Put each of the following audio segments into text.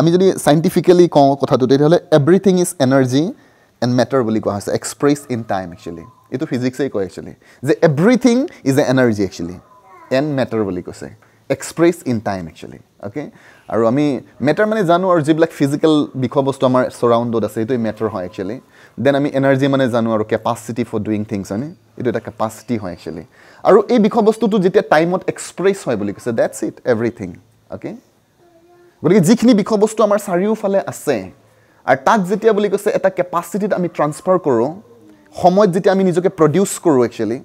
আমি যদি চাইণ্টিফিকেলি কওঁ কথাটো তেতিয়াহ'লে everything is energy and matter বুলি কোৱা হৈছে এক্সপ্ৰেছ ইন টাইম একচুৱেলি এইটো ফিজিক্সেই কয় একচুৱেলি যে everything is a energy actually and matter বুলি কৈছে express in time actually okay আৰু আমি মেটাৰ মানে জানো আৰু যিবিলাক ফিজিকেল বিষয়বস্তু আমাৰ চৰাউণ্ডত আছে সেইটোৱে মেটাৰ হয় একচুৱেলি দেন আমি এনাৰ্জি মানে জানো আৰু কেপাচিটি ফৰ ডুইং থিংছ হয়নে এইটো এটা কেপাচিটি হয় একচুৱেলি আৰু এই বিষয়বস্তুটো যেতিয়া টাইমত এক্সপ্ৰেছ হয় বুলি কৈছে ডেটছ ইট এভৰিথিং অ'কে গতিকে যিখিনি বিষয়বস্তু আমাৰ চাৰিওফালে আছে আৰু তাক যেতিয়া বুলি কৈছে এটা কেপাচিটিত আমি ট্ৰান্সফাৰ কৰোঁ সময়ত যেতিয়া আমি নিজকে প্ৰডিউচ কৰোঁ একচুৱেলি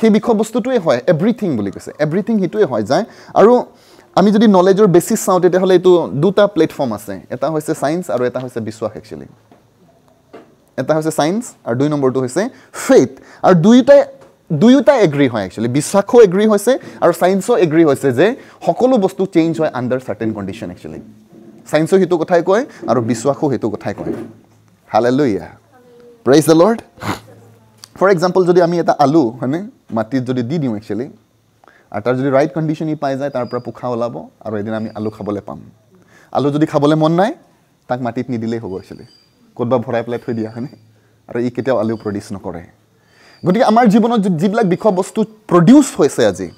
সেই বিষয়বস্তুটোৱে হয় এভৰিথিং বুলি কৈছে এভ্ৰিথিং সেইটোৱে হয় যায় আৰু আমি যদি নলেজৰ বেচিছ চাওঁ তেতিয়াহ'লে এইটো দুটা প্লেটফৰ্ম আছে এটা হৈছে চায়েন্স আৰু এটা হৈছে বিশ্বাস একচুৱেলি এটা হৈছে চায়েন্স আৰু দুই নম্বৰটো হৈছে ফেইথ আৰু দুয়োটাই দুয়োটাই এগ্ৰি হয় একচুৱেলি বিশ্বাসো এগ্ৰি হৈছে আৰু চায়েন্সো এগ্ৰি হৈছে যে সকলো বস্তু চেঞ্জ হয় আণ্ডাৰ চাৰ্টেন কণ্ডিশ্যন একচুৱেলি চায়েন্সো সেইটো কথাই কয় আৰু বিশ্বাসো সেইটো কথাই কয় hallelujah praise the lord for example যদি আমি এটা আলু হয়নে মাটিত যদি দি দিওঁ একচুৱেলি আৰু তাৰ যদি ৰাইট কণ্ডিশ্যন ই পাই যায় তাৰ পৰা পোখা ওলাব আৰু এদিন আমি আলু খাবলৈ পাম আলু যদি খাবলৈ মন নাই তাক মাটিত নিদিলেই হ'ব একচুৱেলি ক'ৰবাত ভৰাই পেলাই থৈ দিয়া হয়নে আৰু ই কেতিয়াও আলু প্ৰডিউচ নকৰে গতিকে আমাৰ জীৱনত যিবিলাক বিষয় বস্তু প্ৰডিউচ হৈছে আজি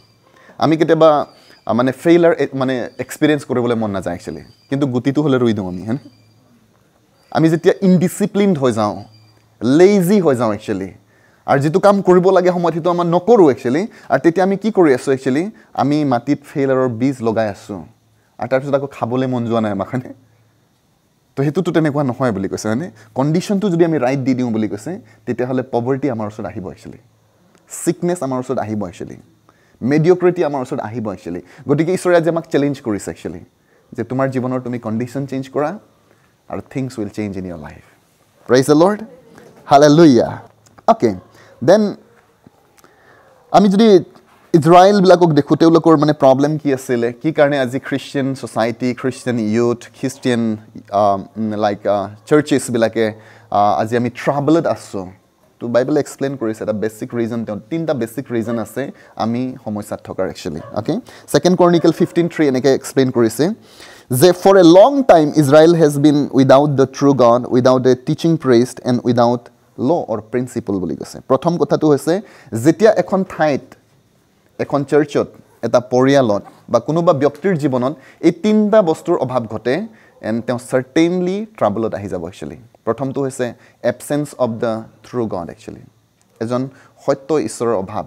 আমি কেতিয়াবা মানে ফেইলাৰ মানে এক্সপিৰিয়েঞ্চ কৰিবলৈ মন নাযায় একচুৱেলি কিন্তু গুটিটো হ'লে ৰুই দিওঁ আমি হেনে আমি যেতিয়া ইনডিচিপ্লিনড হৈ যাওঁ লেইজি হৈ যাওঁ একচুৱেলি আৰু যিটো কাম কৰিবলগীয়া সময়ত সেইটো আমাৰ নকৰোঁ একচুৱেলি আৰু তেতিয়া আমি কি কৰি আছোঁ একচুৱেলি আমি মাটিত ফেইলাৰৰ বীজ লগাই আছোঁ আৰু তাৰপিছত আকৌ খাবলৈ মন যোৱা নাই আমাৰ কাৰণে তো সেইটোতো তেনেকুৱা নহয় বুলি কৈছে মানে কণ্ডিশ্যনটো যদি আমি ৰাইট দি দিওঁ বুলি কৈছে তেতিয়াহ'লে পভাৰ্টি আমাৰ ওচৰত আহিব একচুৱেলি চিকনেছ আমাৰ ওচৰত আহিব একচুৱেলি মেডিঅ'ক্ৰেটি আমাৰ ওচৰত আহিব একচুৱেলি গতিকে ঈশ্বৰে আজি আমাক চেলেঞ্জ কৰিছে একচুৱেলি যে তোমাৰ জীৱনৰ তুমি কণ্ডিশ্যন চেঞ্জ কৰা আৰু things will change in your life praise a lord hallelujah okay then আমি যদি ইজৰাইলবিলাকক দেখোঁ তেওঁলোকৰ মানে প্ৰব্লেম কি আছিলে কি কাৰণে আজি Christian society Christian youth Christian like চাৰ্চেছবিলাকে আজি আমি ট্ৰাভেলত আছোঁ তো বাইবেলে এক্সপ্লেইন কৰিছে এটা বেচিক ৰিজন তেওঁ তিনিটা বেচিক ৰিজন আছে আমি সমস্যাত থকাৰ actually okay second chronicle fifteen three এনেকৈ এক্সপ্লেইন কৰিছে যে for a long time Israel has been without the true God without a teaching priest and without law or principle বুলি কৈছে প্ৰথম কথাটো হৈছে যেতিয়া এখন ঠাইত এখন চাৰ্চত এটা পৰিয়ালত বা কোনোবা ব্যক্তিৰ জীৱনত এই তিনিটা বস্তুৰ অভাৱ ঘটে এণ্ড তেওঁ চাৰ্টেইনলি ট্ৰাভেলত আহি যাব একচুৱেলি প্ৰথমটো হৈছে absence of the true God actually এজন সত্য ঈশ্বৰৰ অভাৱ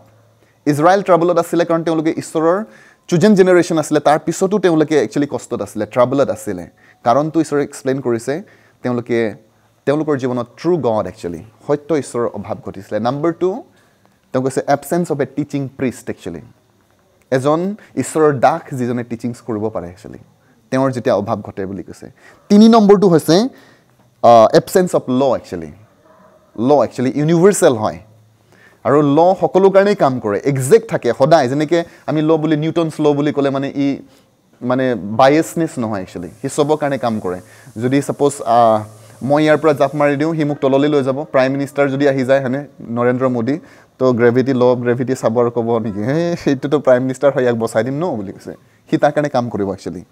ইজৰাইল ট্ৰাভেলত আছিলে কাৰণ তেওঁলোকে ঈশ্বৰৰ চুজেন জেনেৰেশ্যন আছিলে তাৰ পিছতো তেওঁলোকে একচুৱেলি কষ্টত আছিলে ট্ৰাভেলত আছিলে কাৰণটো ঈশ্বৰে এক্সপ্লেইন কৰিছে তেওঁলোকে তেওঁলোকৰ জীৱনত ট্ৰু গড একচুৱেলি সত্য ঈশ্বৰৰ অভাৱ ঘটিছিলে নাম্বাৰ টু তেওঁ কৈছে absence of a teaching priest actually এজন ঈশ্বৰৰ দাস যিজনে টিচিংছ কৰিব পাৰে একচুৱেলি তেওঁৰ যেতিয়া অভাৱ ঘটে বুলি কৈছে তিনি নম্বৰটো হৈছে absence of law actually law actually universal হয় আৰু ল সকলো কাৰণেই কাম কৰে একজেক্ট থাকে সদায় যেনেকৈ আমি ল বুলি নিউটনছ ল বুলি ক'লে মানে ই মানে বায়েচনেছ নহয় একচুৱেলি সি চবৰ কাৰণে কাম কৰে যদি ছাপ'জ মই ইয়াৰ পৰা জাপ মাৰি দিওঁ সি মোক তললৈ লৈ যাব প্ৰাইম মিনিষ্টাৰ যদি আহি যায় হেনে নৰেন্দ্ৰ মোদী তো গ্ৰেভিটি ল গ্ৰেভিটি চাব আৰু ক'ব নেকি হে সেইটোতো প্ৰাইম মিনিষ্টাৰ হয় ইয়াক বচাই দিম ন বুলি কৈছে সি তাৰ কাৰণে কাম কৰিব একচুৱেলি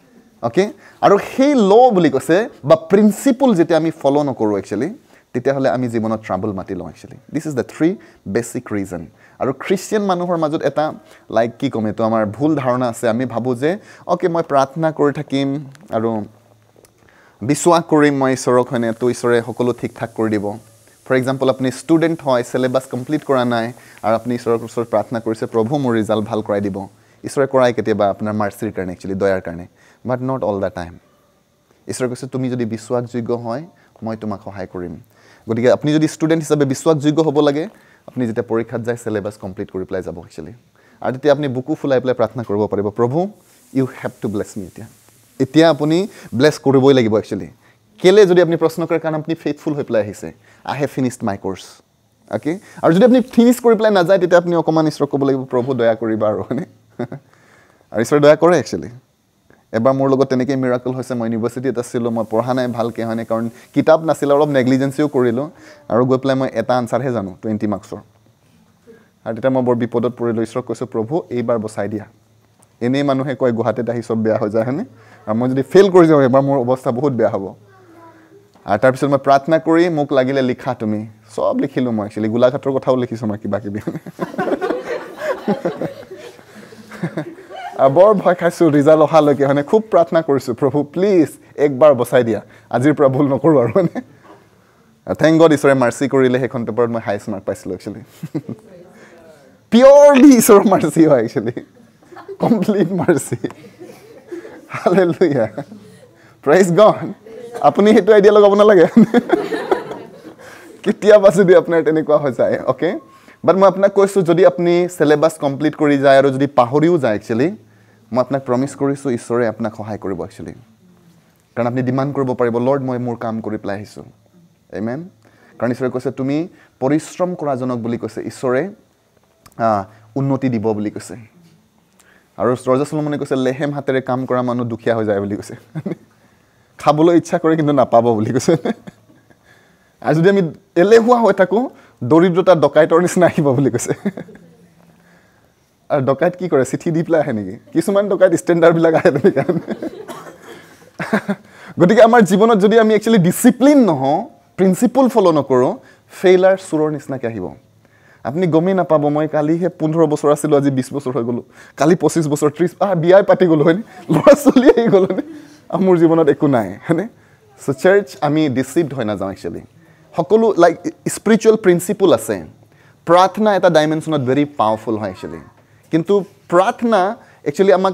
অ'কে আৰু সেই ল বুলি কৈছে বা প্ৰিঞ্চিপল যেতিয়া আমি ফ'ল' নকৰোঁ একচুৱেলি তেতিয়াহ'লে আমি জীৱনত ট্ৰাভেল মাতি লওঁ actually this is the three basic reason আৰু খ্ৰীষ্টিয়ান মানুহৰ মাজত এটা লাইক কি ক'ম এইটো আমাৰ ভুল ধাৰণা আছে আমি ভাবোঁ যে অ'কে মই প্ৰাৰ্থনা কৰি থাকিম আৰু বিশ্বাস কৰিম মই ঈশ্বৰক হয়নে তো ঈশ্বৰে সকলো ঠিক ঠাক কৰি দিব ফৰ এক্সাম্পল আপুনি ষ্টুডেণ্ট হয় চিলেবাছ কমপ্লিট কৰা নাই আৰু আপুনি ঈশ্বৰৰ ওচৰত প্ৰাৰ্থনা কৰিছে প্ৰভু মোৰ ৰিজাল্ট ভাল কৰাই দিব ঈশ্বৰে কৰাই কেতিয়াবা আপোনাৰ মাৰ্চিৰ কাৰণে একচুৱেলি দয়াৰ কাৰণে but not all the time ঈশ্বৰে কৈছে তুমি যদি বিশ্বাসযোগ্য হয় মই তোমাক সহায় কৰিম গতিকে আপুনি যদি ষ্টুডেণ্ট হিচাপে বিশ্বাসযোগ্য হ'ব লাগে আপুনি যেতিয়া পৰীক্ষাত যায় চিলেবাছ কমপ্লিট কৰি পেলাই যাব একচুৱেলি আৰু তেতিয়া আপুনি বুকু ফুলাই পেলাই প্ৰাৰ্থনা কৰিব পাৰিব প্ৰভু you have to bless me এতিয়া এতিয়া আপুনি ব্লেছ কৰিবই লাগিব একচুৱেলি কেলে যদি আপুনি প্ৰশ্ন কৰে কাৰণ আপুনি ফেইথফুল হৈ পেলাই আহিছে I have finished my course okay আৰু যদি আপুনি ফিনিছ কৰি পেলাই নাযায় তেতিয়া আপুনি অকণমান ঈশ্বৰক ক'ব লাগিব প্ৰভু দয়া কৰিবা আৰু হয়নে আৰু ঈশ্বৰে দয়া কৰে একচুৱেলি এবাৰ মোৰ লগত তেনেকৈ মিৰাকল হৈছে মই ইউনিভাৰ্চিটিত আছিলোঁ মই পঢ়া নাই ভালকৈ হয়নে কাৰণ কিতাপ নাছিলে অলপ নেগলিজেঞ্চিও কৰিলোঁ আৰু গৈ পেলাই মই এটা আনচাৰহে জানো টুৱেণ্টি মাৰ্কছৰ আৰু তেতিয়া মই বৰ বিপদত পৰিলোঁ ঈশ্বৰক কৈছোঁ প্ৰভু এইবাৰ বচাই দিয়া এনেই মানুহে কয় গুৱাহাটীত আহি চব বেয়া হৈ যায় হয়নে আৰু মই যদি ফেইল কৰি যাওঁ এবাৰ মোৰ অৱস্থা বহুত বেয়া হ'ব আৰু তাৰপিছত মই প্ৰাৰ্থনা কৰি মোক লাগিলে লিখা তুমি চব লিখিলোঁ মই একচুৱেলি গোলাঘাটৰ কথাও লিখিছোঁ মই কিবা কিবি বৰ ভয় খাইছোঁ ৰিজাল্ট অহালৈকে হয়নে খুব প্ৰাৰ্থনা কৰিছোঁ প্ৰভু প্লিজ একবাৰ বচাই দিয়া আজিৰ পৰা ভুল নকৰোঁ আৰু মানে থেংক গড ঈশ্বৰে মাৰ্চি কৰিলে সেইখন পেপাৰত মই হাইষ্ট মাৰ্ক পাইছিলোঁ একচুৱেলি পিয়'ৰলি ঈশ্বৰৰ মাৰ্চি হয় একচুৱেলি কমপ্লিট মাৰ্চি হালে লুয়া প্ৰাইজ গন আপুনি সেইটো আইডিয়া লগাব নালাগে কেতিয়াবা যদি আপোনাৰ তেনেকুৱা হৈ যায় অ'কে বাট মই আপোনাক কৈছোঁ যদি আপুনি চেলেবাছ কমপ্লিট কৰি যায় আৰু যদি পাহৰিও যায় একচুৱেলি মই আপোনাক প্ৰমিছ কৰিছোঁ ঈশ্বৰে আপোনাক সহায় কৰিব একচুৱেলি কাৰণ আপুনি ডিমাণ্ড কৰিব পাৰিব লৰ্ড মই মোৰ কাম কৰি পেলাই আহিছোঁ এই মেন কাৰণ ঈশ্বৰে কৈছে তুমি পৰিশ্ৰম কৰাজনক বুলি কৈছে ঈশ্বৰে উন্নতি দিব বুলি কৈছে আৰু ৰজা চলমনে কৈছে লেহেম হাতেৰে কাম কৰা মানুহ দুখীয়া হৈ যায় বুলি কৈছে খাবলৈ ইচ্ছা কৰে কিন্তু নাপাব বুলি কৈছে আৰু যদি আমি এলেহুৱা হৈ থাকোঁ দৰিদ্ৰতা ডকাইতৰ নিচিনা আহিব বুলি কৈছে আৰু ডকাইত কি কৰে চিঠি দি পেলাই আহে নেকি কিছুমান ডকাইত ষ্টেণ্ডাৰ্ডবিলাক আহে তেনেকৈ গতিকে আমাৰ জীৱনত যদি আমি একচুৱেলি ডিচিপ্লিন নহওঁ প্ৰিন্সিপল ফ'ল' নকৰোঁ ফেইলাৰ চোৰৰ নিচিনাকৈ আহিব আপুনি গমেই নাপাব মই কালিহে পোন্ধৰ বছৰ আছিলোঁ আজি বিছ বছৰ হৈ গ'লোঁ কালি পঁচিছ বছৰ ত্ৰিছ আহ বিয়াই পাতি গ'লোঁ হয়নে ল'ৰা ছোৱালী আহি গ'ল হয়নে আৰু মোৰ জীৱনত একো নাই হয়নে চ' চাৰ্চ আমি ডিচিভড হৈ নাযাওঁ একচুৱেলি সকলো লাইক স্পিৰিচুৱেল প্ৰিন্সিপল আছে প্ৰাৰ্থনা এটা ডাইমেনশ্যনত ভেৰি পাৱাৰফুল হয় একচুৱেলি কিন্তু প্ৰাৰ্থনা একচুৱেলি আমাক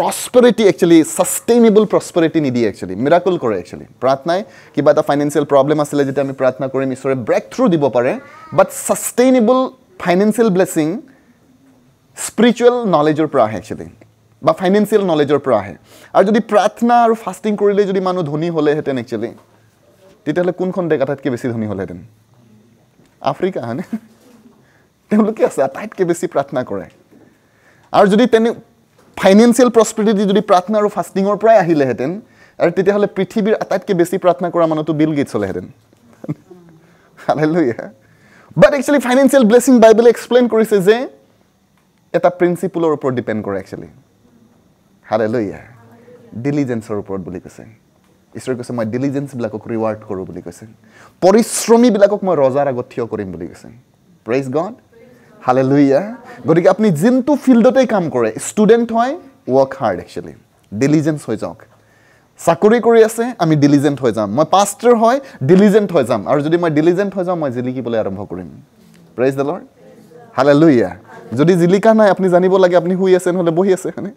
প্ৰস্পৰিটি একচুৱেলি ছাষ্টেইনেবল প্ৰস্পৰিটি নিদিয়ে একচুৱেলি মিৰাকল কৰে একচুৱেলি প্ৰাৰ্থনাই কিবা এটা ফাইনেন্সিয়েল প্ৰব্লেম আছিলে যেতিয়া আমি প্ৰাৰ্থনা কৰিম ঈশ্বৰে ব্ৰেক থ্ৰু দিব পাৰে but sustainable financial blessing spiritual নলেজৰ পৰা আহে একচুৱেলি বা ফাইনেন্সিয়েল নলেজৰ পৰা আহে আৰু যদি প্ৰাৰ্থনা আৰু ফাষ্টিং কৰিলে যদি মানুহ ধনী হ'লেহেঁতেন একচুৱেলি তেতিয়াহ'লে কোনখন ডেক আটাইতকৈ বেছি ধনী হ'লহেঁতেন আফ্ৰিকা হয়নে তেওঁলোকে আছে আটাইতকৈ বেছি প্ৰাৰ্থনা কৰে আৰু যদি তেনে ফাইনেন্সিয়েল প্ৰস্পেৰিটি যদি প্ৰাৰ্থনা আৰু ফাষ্টিঙৰ পৰাই আহিলেহেঁতেন আৰু তেতিয়াহ'লে পৃথিৱীৰ আটাইতকৈ বেছি প্ৰাৰ্থনা কৰা মানুহটো বিল গেটছ হ'লেহেঁতেন বাট একচুৱেলি ফাইনেন্সিয়েল ব্লেছিং বাইবেলে এক্সপ্লেইন কৰিছে যে এটা প্ৰিন্সিপুলৰ ওপৰত ডিপেণ্ড কৰে একচুৱেলি হালে লৈ ইয়াৰ ডিলিজেঞ্চৰ ওপৰত বুলি কৈছে ঈশ্বৰে কৈছে মই ডিলিজেঞ্চবিলাকক ৰিৱাৰ্ড কৰোঁ বুলি কৈছে পৰিশ্ৰমীবিলাকক মই ৰজাৰ আগত থিয় কৰিম বুলি কৈছে প্ৰেইজ গড হালে লৈ ইয়া গতিকে আপুনি যোনটো ফিল্ডতেই কাম কৰে ষ্টুডেণ্ট হয় ৱৰ্ক হাৰ্ড একচুৱেলি ডেলিজেণ্ট হৈ যাওক চাকৰি কৰি আছে আমি ডিলিজেণ্ট হৈ যাম মই পাষ্টৰ হয় ডিলিজেণ্ট হৈ যাম আৰু যদি মই ডিলিজেণ্ট হৈ যাওঁ মই জিলিকিবলৈ আৰম্ভ কৰিম প্ৰাইজ দলৰ হালে লৈ ইয়া যদি জিলিকা নাই আপুনি জানিব লাগে আপুনি শুই আছে নহ'লে বহি আছে হয়নে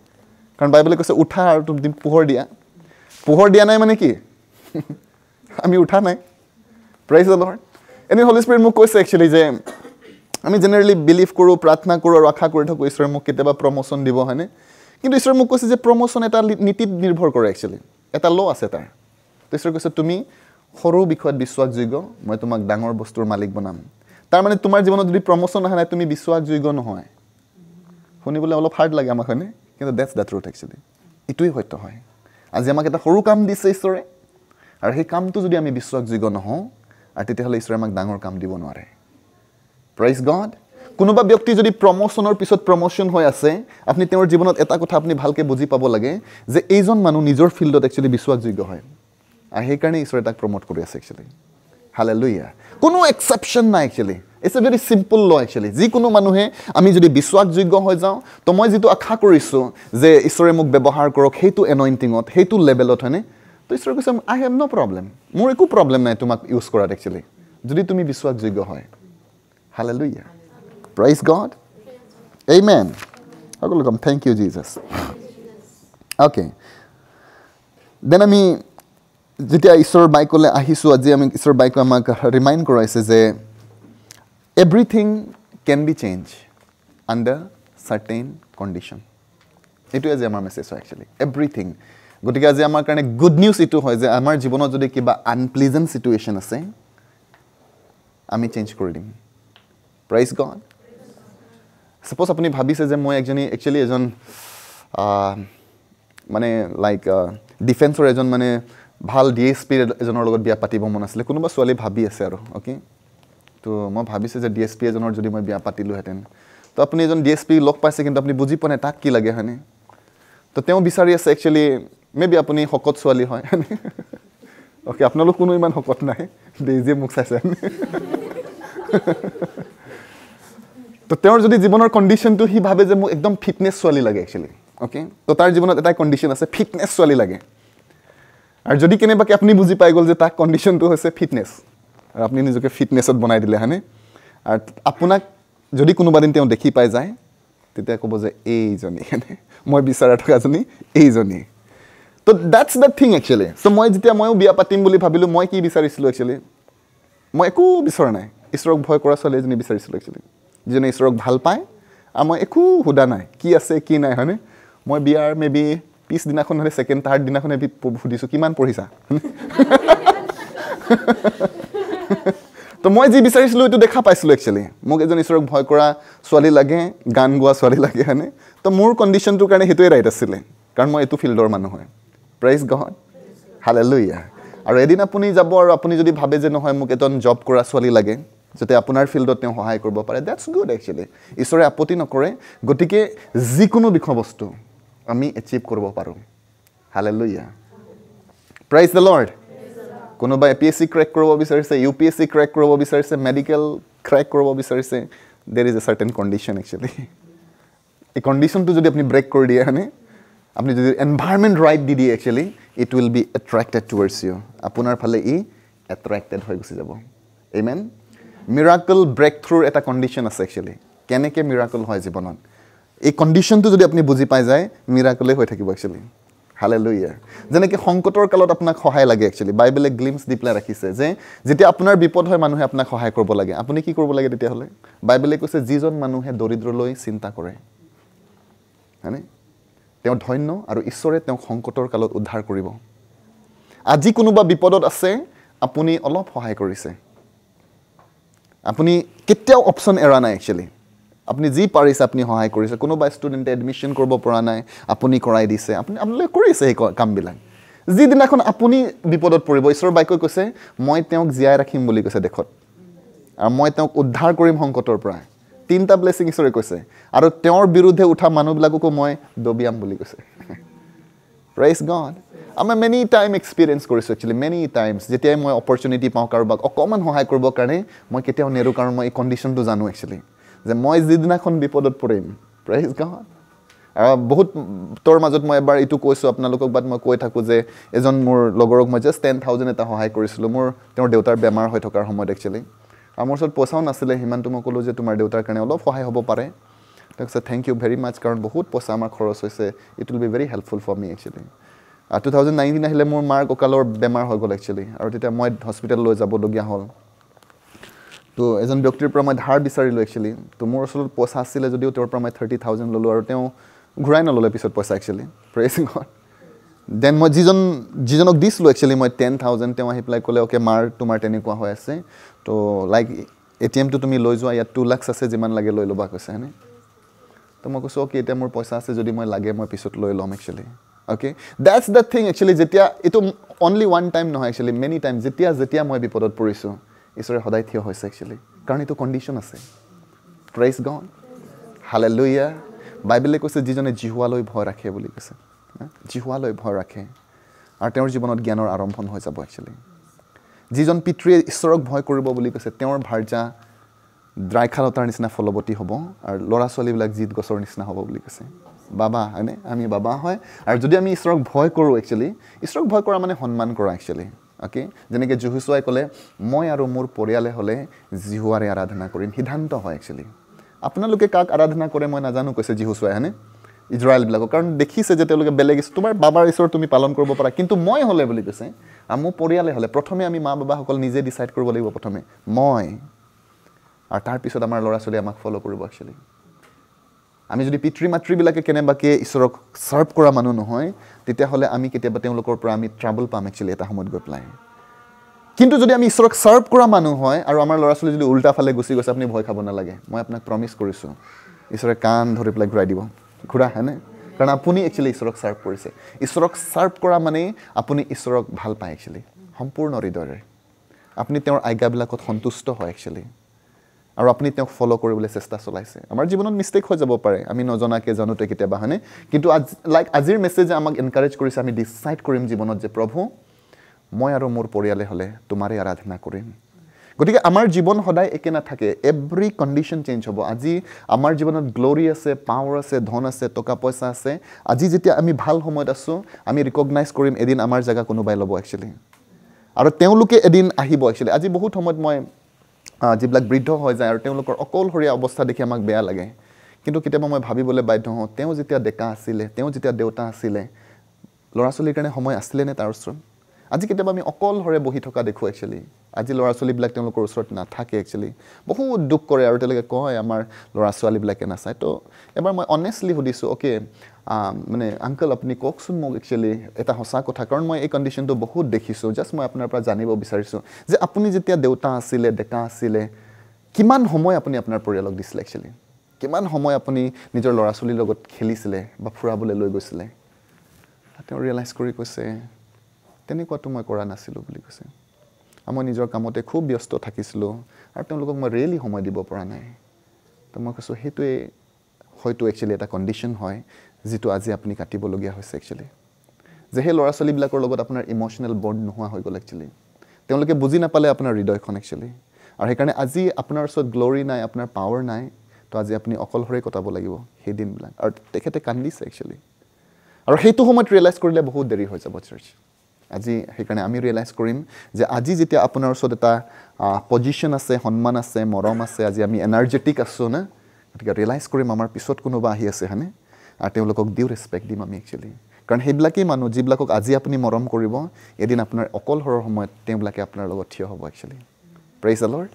কাৰণ বাইবেলে কৈছে উঠা আৰু তুমি পোহৰ দিয়া পোহৰ দিয়া নাই মানে কি আমি উঠা নাই প্ৰাইজ দলৰ এনেই হলিস্পিৰিট মোক কৈছে একচুৱেলি যে আমি জেনেৰেলি বিলিভ কৰোঁ প্ৰাৰ্থনা কৰোঁ আৰু আশা কৰি থাকোঁ ঈশ্বৰে মোক কেতিয়াবা প্ৰমোশ্যন দিব হয়নে কিন্তু ঈশ্বৰে মোক কৈছে যে প্ৰমোশ্যন এটা নীতিত নিৰ্ভৰ কৰে একচুৱেলি এটা ল' আছে তাৰ ঈশ্বৰে কৈছে তুমি সৰু বিষয়ত বিশ্বাসযোগ্য মই তোমাক ডাঙৰ বস্তুৰ মালিক বনাম তাৰমানে তোমাৰ জীৱনত যদি প্ৰমোশ্যন অহা নাই তুমি বিশ্বাসযোগ্য নহয় শুনিবলৈ অলপ হাৰ্ড লাগে আমাক হয়নে কিন্তু ডেটছ দ্যাট ৰুট একচুৱেলি ইটোৱেই সত্য হয় আজি আমাক এটা সৰু কাম দিছে ঈশ্বৰে আৰু সেই কামটো যদি আমি বিশ্বাসযোগ্য নহওঁ আৰু তেতিয়াহ'লে ঈশ্বৰে আমাক ডাঙৰ কাম দিব নোৱাৰে প্ৰাইজ গড কোনোবা ব্যক্তি যদি প্ৰমোশ্যনৰ পিছত প্ৰমোশ্যন হৈ আছে আপুনি তেওঁৰ জীৱনত এটা কথা আপুনি ভালকৈ বুজি পাব লাগে যে এইজন মানুহ নিজৰ ফিল্ডত একচুৱেলি বিশ্বাসযোগ্য হয় আৰু সেইকাৰণে ঈশ্বৰে তাক প্ৰম'ট কৰি আছে একচুৱেলি হালে লৈ ইয়া কোনো এক্সেপশ্যন নাই actually it's a very simple law actually যিকোনো মানুহে আমি যদি বিশ্বাসযোগ্য হৈ যাওঁ তো মই যিটো আশা কৰিছোঁ যে ঈশ্বৰে মোক ব্যৱহাৰ কৰক সেইটো এনইণ্টিঙত সেইটো লেভেলত হয়নে তো ঈশ্বৰে কৈছে আই হেভ ন' প্ৰব্লেম মোৰ একো প্ৰব্লেম নাই তোমাক ইউজ কৰাত একচুৱেলি যদি তুমি বিশ্বাসযোগ্য হয় Hallelujah. Praise God. Amen. How Thank you, Jesus. Okay. Then I mean, jitia isor Michael le ahisu aji ami isor Michael amak remind koraise je everything can be changed under certain condition. Itu aji amar message so actually. Everything. Gotika aji amar karone good news itu hoy Amar amar jibono jodi kiba unpleasant situation ase ami change koridim. Praise God suppose আপুনি ভাবিছে যে মই এজনী actually এজন মানে like ডিফেন্সৰ এজন মানে ভাল ডি এছ পিৰ এজনৰ লগত বিয়া পাতিব মন আছিলে কোনোবা ছোৱালী ভাবি আছে আৰু অ'কে ত' মই ভাবিছোঁ যে ডি এছ পি এজনৰ যদি মই বিয়া পাতিলোঁহেঁতেন তো আপুনি এজন ডি এছ পি লগ পাইছে কিন্তু আপুনি বুজি পোৱা নাই তাক কি লাগে হয়নে তো তেওঁ বিচাৰি আছে একচুৱেলি মে বি আপুনি শকত ছোৱালী হয় হয়নে অ'কে আপোনালোক কোনো ইমান শকত নাই যে মোক চাইছে তো তেওঁৰ যদি জীৱনৰ কণ্ডিশ্যনটো সি ভাবে যে মোক একদম ফিটনেছ ছোৱালী লাগে একচুৱেলি অ'কে তো তাৰ জীৱনত এটাই কণ্ডিশ্যন আছে ফিটনেছ ছোৱালী লাগে আৰু যদি কেনেবাকৈ আপুনি বুজি পাই গ'ল যে তাক কণ্ডিশ্যনটো হৈছে ফিটনেছ আৰু আপুনি নিজকে ফিটনেছত বনাই দিলে হেনে আৰু আপোনাক যদি কোনোবা দিন তেওঁ দেখি পাই যায় তেতিয়া ক'ব যে এইজনী হেনে মই থকা থকাজনী এইজনী তো that's the thing actually so' মই যেতিয়া ময়ো বিয়া পাতিম বুলি ভাবিলোঁ মই কি বিচাৰিছিলোঁ একচুৱেলি মই একো বিচৰা নাই ঈশ্বৰক ভয় কৰা ছোৱালী এজনী বিচাৰিছিলোঁ একচুৱেলি যিজনে ঈশ্বৰক ভাল পায় আৰু মই একো সোধা নাই কি আছে কি নাই হয়নে মই বিয়াৰ মেবি পিছদিনাখন হ'লে ছেকেণ্ড থাৰ্ড দিনাখন এবি সুধিছোঁ কিমান পঢ়িছা তো মই যি বিচাৰিছিলোঁ এইটো দেখা পাইছিলোঁ একচুৱেলি মোক এজন ঈশ্বৰক ভয় কৰা ছোৱালী লাগে গান গোৱা ছোৱালী লাগে হয়নে তো মোৰ কণ্ডিশ্যনটোৰ কাৰণে সেইটোৱে ৰাইট আছিলে কাৰণ মই এইটো ফিল্ডৰ মানুহ হয় প্ৰাইজ গহন হালে লৈ আৰু এদিন আপুনি যাব আৰু আপুনি যদি ভাবে যে নহয় মোক এজন জব কৰা ছোৱালী লাগে যাতে আপোনাৰ ফিল্ডত তেওঁ সহায় কৰিব পাৰে ডেটছ গুড একচুৱেলি ঈশ্বৰে আপত্তি নকৰে গতিকে যিকোনো বিষয়বস্তু আমি এচিভ কৰিব পাৰোঁ হালে লৈ প্ৰাইজ দ্য লৰ্ড কোনোবাই A P S C crack কৰিব বিচাৰিছে U P S C crack কৰিব বিচাৰিছে মেডিকেল ক্ৰেক কৰিব বিচাৰিছে there is a certain condition actually এই কণ্ডিশ্যনটো যদি আপুনি ব্ৰেক কৰি দিয়ে মানে আপুনি যদি এনভাইৰমেণ্ট ৰাইট দি দিয়ে actually it will be attracted towards you আপোনাৰ ফালে ই এট্ৰেক্টেড হৈ গুচি যাব এই মেন মিৰাকল ব্ৰেক থ্ৰুৰ এটা কণ্ডিশ্যন আছে একচুৱেলি কেনেকৈ মিৰাকল হয় জীৱনত এই কণ্ডিশ্যনটো যদি আপুনি বুজি পাই যায় মিৰাকলেই হৈ থাকিব একচুৱেলি হালে লৈ ইয়াৰ যেনেকৈ সংকটৰ কালত আপোনাক সহায় লাগে একচুৱেলি বাইবেলে গ্লিমছ দি পেলাই ৰাখিছে যে যেতিয়া আপোনাৰ বিপদ হয় মানুহে আপোনাক সহায় কৰিব লাগে আপুনি কি কৰিব লাগে তেতিয়াহ'লে বাইবেলে কৈছে যিজন মানুহে দৰিদ্ৰলৈ চিন্তা কৰে হয়নে তেওঁ ধন্য আৰু ঈশ্বৰে তেওঁক সংকটৰ কালত উদ্ধাৰ কৰিব আজি কোনোবা বিপদত আছে আপুনি অলপ সহায় কৰিছে আপুনি কেতিয়াও অপশ্যন এৰা নাই একচুৱেলি আপুনি যি পাৰিছে আপুনি সহায় কৰিছে কোনোবা ষ্টুডেণ্টে এডমিশ্যন কৰিব পৰা নাই আপুনি কৰাই দিছে আপুনি আপোনালোকে কৰিছে সেই কামবিলাক যিদিনাখন আপুনি বিপদত পৰিব ঈশ্বৰ বাক্যই কৈছে মই তেওঁক জীয়াই ৰাখিম বুলি কৈছে দেশত আৰু মই তেওঁক উদ্ধাৰ কৰিম সংকটৰ পৰা তিনিটা ব্লেচিং ঈশ্বৰে কৈছে আৰু তেওঁৰ বিৰুদ্ধে উঠা মানুহবিলাককো মই দবিয়াম বুলি কৈছে প্ৰাইজ গড আমি মেনি টাইম এক্সপিৰিয়েঞ্চ কৰিছোঁ একচুৱেলি মেনি টাইমছ যেতিয়াই মই অপৰচুনিটি পাওঁ কাৰোবাক অকণমান সহায় কৰিবৰ কাৰণে মই কেতিয়াও নেৰোঁ কাৰণ মই এই কণ্ডিশ্যনটো জানো একচুৱেলি যে মই যিদিনাখন বিপদত পৰিম প্ৰাইজ গড বহুত তোৰ মাজত মই এবাৰ এইটো কৈছোঁ আপোনালোকক বাট মই কৈ থাকোঁ যে এজন মোৰ লগৰক মই জাষ্ট টেন থাউজেণ্ড এটা সহায় কৰিছিলোঁ মোৰ তেওঁৰ দেউতাৰ বেমাৰ হৈ থকাৰ সময়ত একচুৱেলি আৰু মোৰ ওচৰত পইচাও নাছিলে সিমানটো মই ক'লোঁ যে তোমাৰ দেউতাৰ কাৰণে অলপ সহায় হ'ব পাৰে তাৰপিছত থেংক ইউ ভেৰি মাছ কাৰণ বহুত পইচা আমাৰ খৰচ হৈছে it will be very helpful for me actually আৰু টু থাউজেণ্ড নাইণ্টিন আহিলে মোৰ মাৰ কঁকালৰ বেমাৰ হৈ গ'ল একচুৱেলি আৰু তেতিয়া মই হস্পিটেল লৈ যাবলগীয়া হ'ল ত' এজন ব্যক্তিৰ পৰা মই ধাৰ বিচাৰিলোঁ একচুৱেলি ত' মোৰ ওচৰত পইচা আছিলে যদিও তেওঁৰ পৰা মই থাৰ্টি থাউজেণ্ড ল'লোঁ আৰু তেওঁ ঘূৰাই নল'লে পিছত পইচা একচুৱেলি প্ৰেচিঙত দেন মই যিজন যিজনক দিছিলোঁ একচুৱেলি মই টেন থাউজেণ্ড তেওঁ আহি পেলাই ক'লে অ'কে মাৰ তোমাৰ তেনেকুৱা হৈ আছে ত' লাইক এ টি এমটো তুমি লৈ যোৱা ইয়াত টু লাক্স আছে যিমান লাগে লৈ ল'বা কৈছে হয়নে তো মই কৈছোঁ অ'কে এতিয়া মোৰ পইচা আছে যদি মই লাগে মই পিছত লৈ ল'ম actually okay that's the thing actually যেতিয়া এইটো অনলি ওৱান টাইম নহয় একচুৱেলি মেনি টাইম যেতিয়া যেতিয়া মই বিপদত পৰিছোঁ ঈশ্বৰে সদায় থিয় হৈছে একচুৱেলি কাৰণ এইটো কণ্ডিশ্যন আছে প্ৰেইছ গণ হালে লৈয়া বাইবেলে কৈছে যিজনে জিহুৱালৈ ভয় ৰাখে বুলি কৈছে জিহুৱালৈ ভয় ৰাখে আৰু তেওঁৰ জীৱনত জ্ঞানৰ আৰম্ভণ হৈ যাব একচুৱেলি যিজন পিতৃয়ে ঈশ্বৰক ভয় কৰিব বুলি কৈছে তেওঁৰ ভাৰ্জা ড্ৰাই খালতাৰ নিচিনা ফলৱতী হ'ব আৰু ল'ৰা ছোৱালীবিলাক জিত গছৰ নিচিনা হ'ব বুলি কৈছে বাবা হয়নে আমি বাবা হয় আৰু যদি আমি ঈশ্বৰক ভয় কৰোঁ একচুৱেলি ঈশ্বৰক ভয় কৰা মানে সন্মান কৰা একচুৱেলি অ'কে যেনেকৈ জুহুচুৱাই ক'লে মই আৰু মোৰ পৰিয়ালে হ'লে জিহুৱাৰে আৰাধনা কৰিম সিদ্ধান্ত হয় একচুৱেলি আপোনালোকে কাক আৰাধনা কৰে মই নাজানো কৈছে জিহুচুৱাই হয়নে ইজৰাইলবিলাকক কাৰণ দেখিছে যে তেওঁলোকে বেলেগ ঈশ্বৰ তোমাৰ বাবাৰ ঈশ্বৰ তুমি পালন কৰিব পাৰা কিন্তু মই হ'লে বুলি কৈছে আৰু মোৰ পৰিয়ালে হ'লে প্ৰথমে আমি মা বাবাসকল নিজে ডিচাইড কৰিব লাগিব প্ৰথমে মই আৰু তাৰপিছত আমাৰ ল'ৰা ছোৱালীয়ে আমাক ফ'ল' কৰিব একচুৱেলি আমি যদি পিতৃ মাতৃবিলাকে কেনেবাকৈ ঈশ্বৰক ছাৰ্ভ কৰা মানুহ নহয় তেতিয়াহ'লে আমি কেতিয়াবা তেওঁলোকৰ পৰা আমি ট্ৰাবল পাম একচুৱেলি এটা সময়ত গৈ পেলাই কিন্তু যদি আমি ঈশ্বৰক ছাৰ্ভ কৰা মানুহ হয় আৰু আমাৰ ল'ৰা ছোৱালী যদি উল্টা ফালে গুচি গৈছে আপুনি ভয় খাব নালাগে মই আপোনাক প্ৰমিছ কৰিছোঁ ঈশ্বৰে কাণ ধৰি পেলাই ঘূৰাই দিব ঘূৰা হয়নে কাৰণ আপুনি একচুৱেলি ঈশ্বৰক ছাৰ্ভ কৰিছে ঈশ্বৰক ছাৰ্ভ কৰা মানেই আপুনি ঈশ্বৰক ভাল পায় একচুৱেলি সম্পূৰ্ণ হৃদয়ৰে আপুনি তেওঁৰ আজ্ঞাবিলাকত সন্তুষ্ট হয় একচুৱেলি আৰু আপুনি তেওঁক ফ'ল' কৰিবলৈ চেষ্টা চলাইছে আমাৰ জীৱনত মিষ্টেক হৈ যাব পাৰে আমি নজনাকৈ জানোতে কেতিয়াবা হেনে কিন্তু আজি লাইক আজিৰ মেছেজে আমাক এনকাৰেজ কৰিছে আমি ডিচাইড কৰিম জীৱনত যে প্ৰভু মই আৰু মোৰ পৰিয়ালে হ'লে তোমাৰে আৰাধনা কৰিম গতিকে আমাৰ জীৱন সদায় একে নাথাকে এভৰি কণ্ডিশ্যন চেঞ্জ হ'ব আজি আমাৰ জীৱনত গ্ল'ৰি আছে পাৱাৰ আছে ধন আছে টকা পইচা আছে আজি যেতিয়া আমি ভাল সময়ত আছোঁ আমি ৰিকগনাইজ কৰিম এদিন আমাৰ জেগা কোনোবাই ল'ব একচুৱেলি আৰু তেওঁলোকে এদিন আহিব একচুৱেলি আজি বহুত সময়ত মই যিবিলাক বৃদ্ধ হৈ যায় আৰু তেওঁলোকৰ অকলশৰীয়া অৱস্থা দেখি আমাক বেয়া লাগে কিন্তু কেতিয়াবা মই ভাবিবলৈ বাধ্য হওঁ তেওঁ যেতিয়া ডেকা আছিলে তেওঁ যেতিয়া দেউতা আছিলে ল'ৰা ছোৱালীৰ কাৰণে সময় আছিলেনে তাৰ ওচৰত আজি কেতিয়াবা আমি অকলশৰে বহি থকা দেখোঁ একচুৱেলি আজি ল'ৰা ছোৱালীবিলাক তেওঁলোকৰ ওচৰত নাথাকে একচুৱেলি বহুত দুখ কৰে আৰু তেওঁলোকে কয় আমাৰ ল'ৰা ছোৱালীবিলাকে নাচায় তো এবাৰ মই অনেষ্টলি সুধিছোঁ অ'কে মানে আংকল আপুনি কওকচোন মোক একচুৱেলি এটা সঁচা কথা কাৰণ মই এই কণ্ডিশ্যনটো বহুত দেখিছোঁ জাষ্ট মই আপোনাৰ পৰা জানিব বিচাৰিছোঁ যে আপুনি যেতিয়া দেউতা আছিলে ডেকা আছিলে কিমান সময় আপুনি আপোনাৰ পৰিয়ালক দিছিলে একচুৱেলি কিমান সময় আপুনি নিজৰ ল'ৰা ছোৱালীৰ লগত খেলিছিলে বা ফুৰাবলৈ লৈ গৈছিলে তেওঁ ৰিয়েলাইজ কৰি কৈছে তেনেকুৱাটো মই কৰা নাছিলোঁ বুলি কৈছে আৰু মই নিজৰ কামতে খুব ব্যস্ত থাকিছিলোঁ আৰু তেওঁলোকক মই ৰেয়েলি সময় দিব পৰা নাই তো মই কৈছোঁ সেইটোৱে হয়তো একচুৱেলি এটা কণ্ডিশ্যন হয় যিটো আজি আপুনি কাটিবলগীয়া হৈছে একচুৱেলি যে সেই ল'ৰা ছোৱালীবিলাকৰ লগত আপোনাৰ ইম'শ্যনেল বৰ্ড নোহোৱা হৈ গ'ল একচুৱেলি তেওঁলোকে বুজি নাপালে আপোনাৰ হৃদয়খন একচুৱেলি আৰু সেইকাৰণে আজি আপোনাৰ ওচৰত গ্ল'ৰী নাই আপোনাৰ পাৱাৰ নাই তো আজি আপুনি অকলশৰে কটাব লাগিব সেই দিনবিলাক আৰু তেখেতে কান্দিছে একচুৱেলি আৰু সেইটো সময়ত ৰিয়েলাইজ কৰিলে বহুত দেৰি হৈ যাব চাৰ্চ আজি সেইকাৰণে আমি ৰিয়েলাইজ কৰিম যে আজি যেতিয়া আপোনাৰ ওচৰত এটা পজিশ্যন আছে সন্মান আছে মৰম আছে আজি আমি এনাৰ্জেটিক আছোঁ না গতিকে ৰিয়েলাইজ কৰিম আমাৰ পিছত কোনোবা আহি আছে হেনে আৰু তেওঁলোকক দিওঁ ৰেচপেক্ট দিম আমি একচুৱেলি কাৰণ সেইবিলাকেই মানুহ যিবিলাকক আজি আপুনি মৰম কৰিব এদিন আপোনাৰ অকল অকলশৰৰ সময়ত তেওঁবিলাকে আপোনাৰ লগত থিয় হ'ব একচুৱেলি প্ৰেইজ এলৰ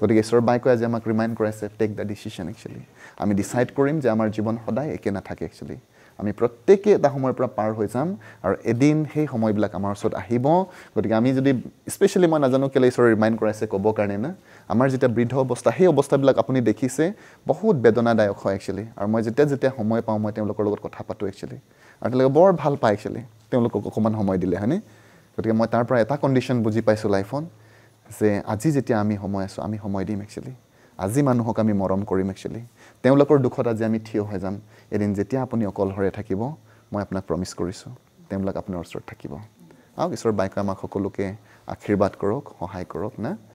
গতিকে ঈশ্বৰ বাইকৈ আজি আমাক ৰিমাইণ্ড কৰাইছে টেক দ্য ডিচিশ্যন একচুৱেলি আমি ডিচাইড কৰিম যে আমাৰ জীৱন সদায় একে নাথাকে একচুৱেলি আমি প্ৰত্যেকে এটা সময়ৰ পৰা পাৰ হৈ যাম আৰু এদিন সেই সময়বিলাক আমাৰ ওচৰত আহিব গতিকে আমি যদি স্পেচিয়েলি মই নাজানো কেলৈ ঈশ্বৰে ৰিমাইণ্ড কৰাইছে ক'বৰ কাৰণে না আমাৰ যেতিয়া বৃদ্ধ অৱস্থা সেই অৱস্থাবিলাক আপুনি দেখিছে বহুত বেদনাদায়ক হয় একচুৱেলি আৰু মই যেতিয়া যেতিয়া সময় পাওঁ মই তেওঁলোকৰ লগত কথা পাতোঁ একচুৱেলি আৰু তেওঁলোকে বৰ ভাল পায় একচুৱেলি তেওঁলোকক অকণমান সময় দিলে হয়নে গতিকে মই তাৰ পৰা এটা কণ্ডিশ্যন বুজি পাইছোঁ লাইফত যে আজি যেতিয়া আমি সময় আছোঁ আমি সময় দিম একচুৱেলি আজি মানুহক আমি মৰম কৰিম একচুৱেলি তেওঁলোকৰ দুখত আজি আমি থিয় হৈ যাম এদিন যেতিয়া আপুনি অকলশৰে থাকিব মই আপোনাক প্ৰমিছ কৰিছোঁ তেওঁবিলাক আপোনাৰ ওচৰত থাকিব আৰু ঈশ্বৰৰ বাইকে আমাক সকলোকে আশীৰ্বাদ কৰক সহায় কৰক না